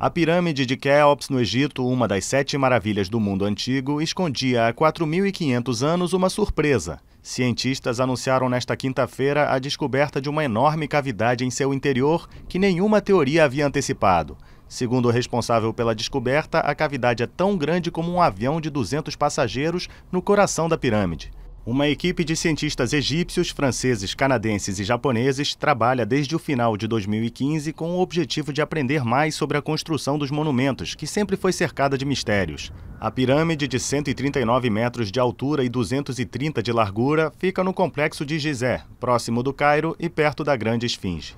A pirâmide de Quéops no Egito, uma das sete maravilhas do mundo antigo, escondia há 4.500 anos uma surpresa. Cientistas anunciaram nesta quinta-feira a descoberta de uma enorme cavidade em seu interior que nenhuma teoria havia antecipado. Segundo o responsável pela descoberta, a cavidade é tão grande como um avião de 200 passageiros no coração da pirâmide. Uma equipe de cientistas egípcios, franceses, canadenses e japoneses trabalha desde o final de 2015 com o objetivo de aprender mais sobre a construção dos monumentos, que sempre foi cercada de mistérios. A pirâmide de 139 metros de altura e 230 de largura fica no complexo de Gizé, próximo do Cairo e perto da Grande Esfinge.